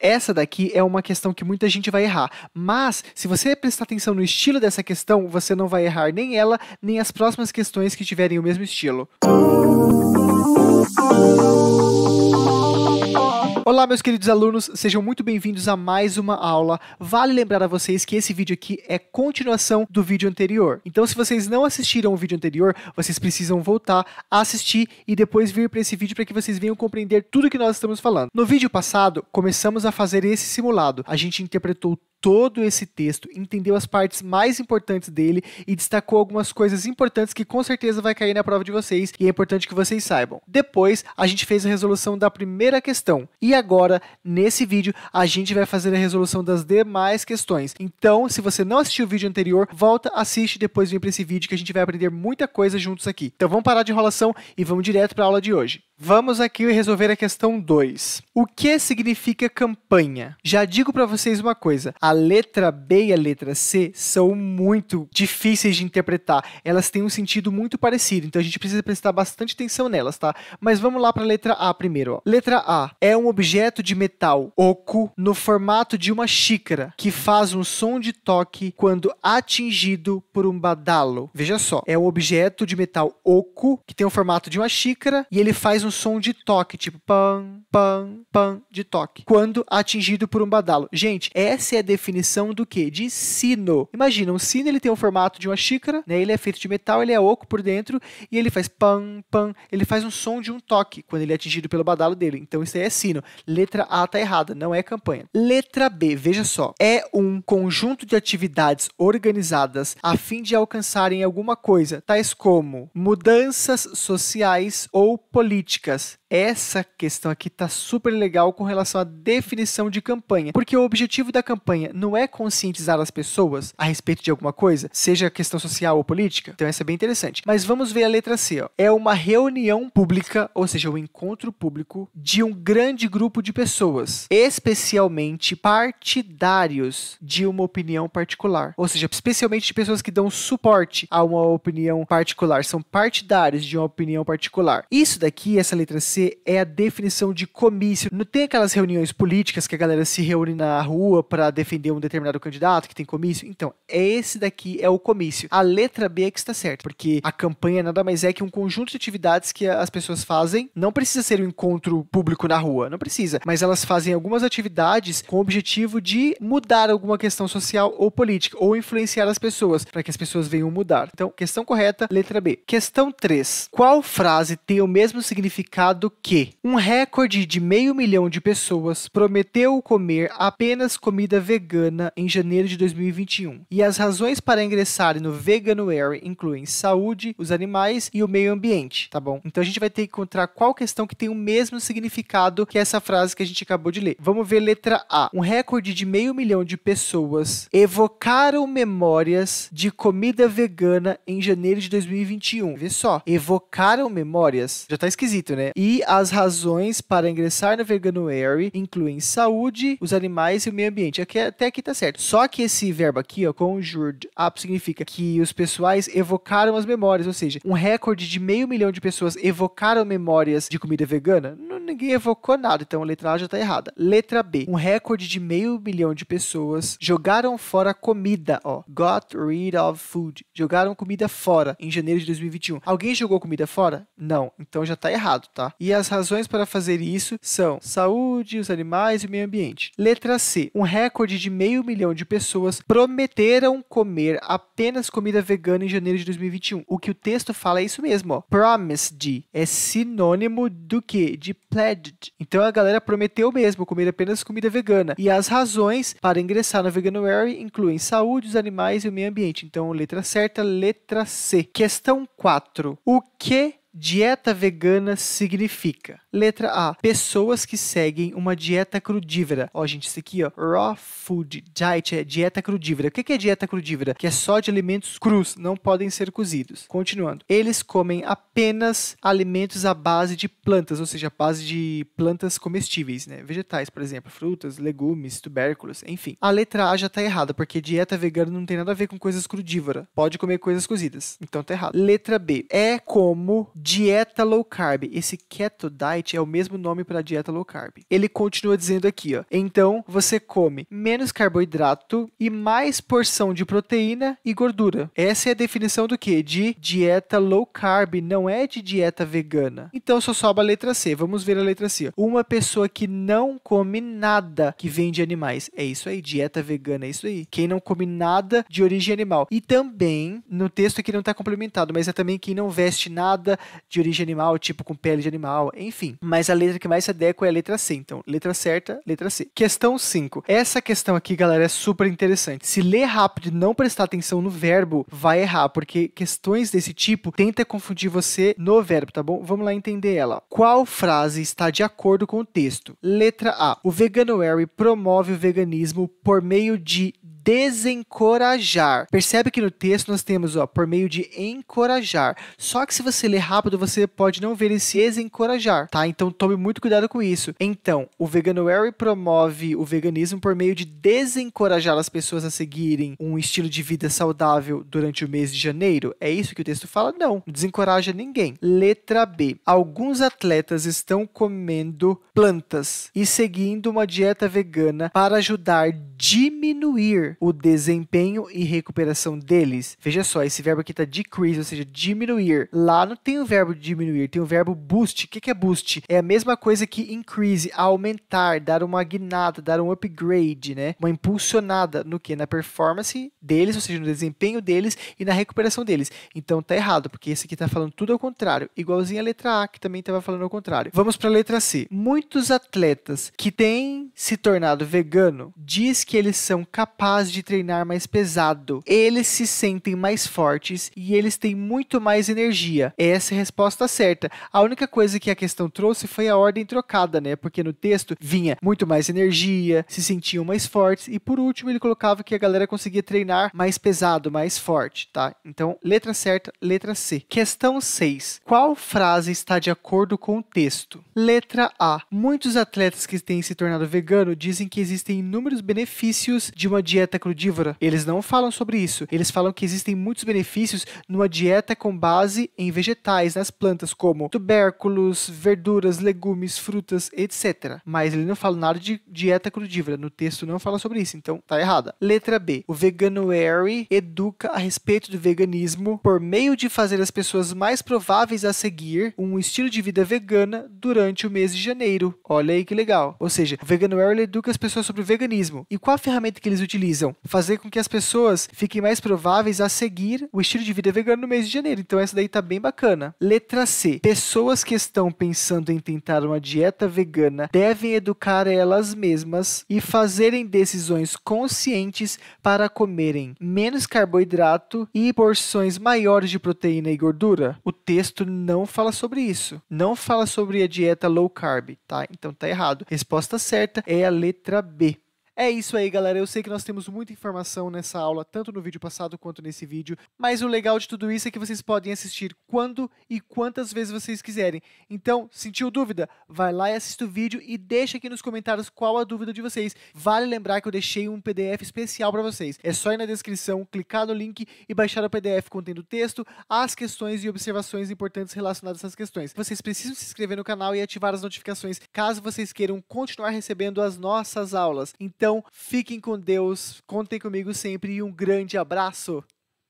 Essa daqui é uma questão que muita gente vai errar, mas se você prestar atenção no estilo dessa questão, você não vai errar nem ela, nem as próximas questões que tiverem o mesmo estilo. Olá, meus queridos alunos, sejam muito bem-vindos a mais uma aula. Vale lembrar a vocês que esse vídeo aqui é continuação do vídeo anterior. Então, se vocês não assistiram o vídeo anterior, vocês precisam voltar, assistir e depois vir para esse vídeo para que vocês venham compreender tudo que nós estamos falando. No vídeo passado, começamos a fazer esse simulado. A gente interpretou todo esse texto, entendeu as partes mais importantes dele e destacou algumas coisas importantes que com certeza vai cair na prova de vocês e é importante que vocês saibam. Depois, a gente fez a resolução da primeira questão e agora, nesse vídeo, a gente vai fazer a resolução das demais questões. Então, se você não assistiu o vídeo anterior, volta, assiste e depois vem para esse vídeo que a gente vai aprender muita coisa juntos aqui. Então, vamos parar de enrolação e vamos direto para a aula de hoje. Vamos aqui resolver a questão 2. O que significa campanha? Já digo para vocês uma coisa: a letra B e a letra C são muito difíceis de interpretar. Elas têm um sentido muito parecido, então a gente precisa prestar bastante atenção nelas, tá? Mas vamos lá para a letra A primeiro. Ó. Letra A é um objeto de metal oco no formato de uma xícara que faz um som de toque quando atingido por um badalo. Veja só, é um objeto de metal oco que tem o formato de uma xícara e ele faz um um som de toque, tipo pam, pam, pam, de toque, quando atingido por um badalo. Gente, essa é a definição do que? De sino. Imagina, um sino ele tem o formato de uma xícara, né? ele é feito de metal, ele é oco por dentro e ele faz pam, pam, ele faz um som de um toque quando ele é atingido pelo badalo dele. Então isso aí é sino. Letra A tá errada, não é campanha. Letra B, veja só, é um conjunto de atividades organizadas a fim de alcançarem alguma coisa, tais como mudanças sociais ou políticas políticas, essa questão aqui tá super legal com relação à definição de campanha, porque o objetivo da campanha não é conscientizar as pessoas a respeito de alguma coisa, seja questão social ou política. Então essa é bem interessante. Mas vamos ver a letra C, ó. É uma reunião pública, ou seja, o um encontro público de um grande grupo de pessoas, especialmente partidários de uma opinião particular, ou seja, especialmente de pessoas que dão suporte a uma opinião particular, são partidários de uma opinião particular. Isso daqui essa letra C é a definição de comício. Não tem aquelas reuniões políticas que a galera se reúne na rua para defender um determinado candidato que tem comício? Então, esse daqui é o comício. A letra B é que está certa, porque a campanha nada mais é que um conjunto de atividades que as pessoas fazem. Não precisa ser um encontro público na rua, não precisa, mas elas fazem algumas atividades com o objetivo de mudar alguma questão social ou política, ou influenciar as pessoas, para que as pessoas venham mudar. Então, questão correta, letra B. Questão 3. Qual frase tem o mesmo significado? que um recorde de meio milhão de pessoas prometeu comer apenas comida vegana em janeiro de 2021. E as razões para ingressar no Veganuary incluem saúde, os animais e o meio ambiente, tá bom? Então a gente vai ter que encontrar qual questão que tem o mesmo significado que essa frase que a gente acabou de ler. Vamos ver letra A. Um recorde de meio milhão de pessoas evocaram memórias de comida vegana em janeiro de 2021. Vê só, evocaram memórias? Já tá esquisito esquisito, né? E as razões para ingressar na Veganuary incluem saúde, os animais e o meio ambiente. Aqui, é, até aqui tá certo. Só que esse verbo aqui, ó, conjured up, significa que os pessoais evocaram as memórias, ou seja, um recorde de meio milhão de pessoas evocaram memórias de comida vegana? Não ninguém evocou nada, então a letra A já está errada. Letra B. Um recorde de meio milhão de pessoas jogaram fora comida, ó. Got rid of food. Jogaram comida fora em janeiro de 2021. Alguém jogou comida fora? Não. Então já está errado, tá? E as razões para fazer isso são saúde, os animais e o meio ambiente. Letra C. Um recorde de meio milhão de pessoas prometeram comer apenas comida vegana em janeiro de 2021. O que o texto fala é isso mesmo, ó. Promised é sinônimo do que? De plan Reddit. Né? Então a galera prometeu mesmo comer apenas comida vegana. E as razões para ingressar na Veganuary incluem saúde, os animais e o meio ambiente. Então, letra certa, letra C. Questão 4. O que dieta vegana significa? Letra A. Pessoas que seguem uma dieta crudívora. Ó, gente, isso aqui, ó. Raw food diet é dieta crudívora. O que é dieta crudívora? Que é só de alimentos crus, não podem ser cozidos. Continuando. Eles comem apenas alimentos à base de plantas, ou seja, à base de plantas comestíveis, né? Vegetais, por exemplo, frutas, legumes, tubérculos, enfim. A letra A já tá errada, porque dieta vegana não tem nada a ver com coisas crudívora. Pode comer coisas cozidas. Então tá errado. Letra B. É como dieta low carb. Esse keto diet é o mesmo nome para dieta low carb. Ele continua dizendo aqui, ó. Então você come menos carboidrato e mais porção de proteína e gordura. Essa é a definição do que? De dieta low carb, não é de dieta vegana. Então só sobra a letra C. Vamos ver a letra C. Uma pessoa que não come nada que vem de animais. É isso aí, dieta vegana, é isso aí. Quem não come nada de origem animal. E também, no texto aqui não está complementado, mas é também quem não veste nada, de origem animal, tipo com pele de animal, enfim. Mas a letra que mais se adequa é a letra C. Então, letra certa, letra C. Questão 5. Essa questão aqui, galera, é super interessante. Se ler rápido e não prestar atenção no verbo, vai errar, porque questões desse tipo tenta confundir você no verbo, tá bom? Vamos lá entender ela. Qual frase está de acordo com o texto? Letra A. O Harry promove o veganismo por meio de desencorajar. Percebe que no texto nós temos, ó, por meio de encorajar. Só que se você ler rápido, você pode não ver esse desencorajar, tá? Então tome muito cuidado com isso. Então, o Veganuary promove o veganismo por meio de desencorajar as pessoas a seguirem um estilo de vida saudável durante o mês de janeiro. É isso que o texto fala? Não, não desencoraja ninguém. Letra B. Alguns atletas estão comendo plantas e seguindo uma dieta vegana para ajudar a diminuir o desempenho e recuperação deles. Veja só, esse verbo aqui está decrease, ou seja, diminuir. Lá não tem o verbo diminuir, tem o verbo boost. O que é boost? É a mesma coisa que increase, aumentar, dar uma guinada, dar um upgrade, né? Uma impulsionada no que? Na performance deles, ou seja, no desempenho deles e na recuperação deles. Então tá errado, porque esse aqui está falando tudo ao contrário, igualzinho a letra A, que também estava falando ao contrário. Vamos para a letra C. Muitos atletas que têm se tornado vegano diz que eles são capazes capaz de treinar mais pesado. Eles se sentem mais fortes e eles têm muito mais energia. Essa é a resposta certa. A única coisa que a questão trouxe foi a ordem trocada, né? Porque no texto vinha muito mais energia, se sentiam mais fortes e por último ele colocava que a galera conseguia treinar mais pesado, mais forte, tá? Então, letra certa, letra C. Questão 6. Qual frase está de acordo com o texto? Letra A. Muitos atletas que têm se tornado vegano dizem que existem inúmeros benefícios de uma dieta dieta crudívora. Eles não falam sobre isso. Eles falam que existem muitos benefícios numa dieta com base em vegetais, nas plantas, como tubérculos, verduras, legumes, frutas, etc. Mas ele não fala nada de dieta crudívora. No texto não fala sobre isso, então tá errada. Letra B. O Veganuary educa a respeito do veganismo por meio de fazer as pessoas mais prováveis a seguir um estilo de vida vegana durante o mês de janeiro. Olha aí que legal. Ou seja, o Veganuary educa as pessoas sobre o veganismo. E qual a ferramenta que eles utilizam? precisam fazer com que as pessoas fiquem mais prováveis a seguir o estilo de vida vegano no mês de janeiro. Então essa daí tá bem bacana. Letra C. Pessoas que estão pensando em tentar uma dieta vegana devem educar elas mesmas e fazerem decisões conscientes para comerem menos carboidrato e porções maiores de proteína e gordura. O texto não fala sobre isso. Não fala sobre a dieta low carb, tá? Então tá errado. Resposta certa é a letra B. É isso aí, galera. Eu sei que nós temos muita informação nessa aula, tanto no vídeo passado quanto nesse vídeo, mas o legal de tudo isso é que vocês podem assistir quando e quantas vezes vocês quiserem. Então, sentiu dúvida? Vai lá e assista o vídeo e deixa aqui nos comentários qual a dúvida de vocês. Vale lembrar que eu deixei um PDF especial para vocês. É só ir na descrição, clicar no link e baixar o PDF contendo texto, as questões e observações importantes relacionadas a essas questões. Vocês precisam se inscrever no canal e ativar as notificações caso vocês queiram continuar recebendo as nossas aulas. Então, então, fiquem com Deus, contem comigo sempre e um grande abraço!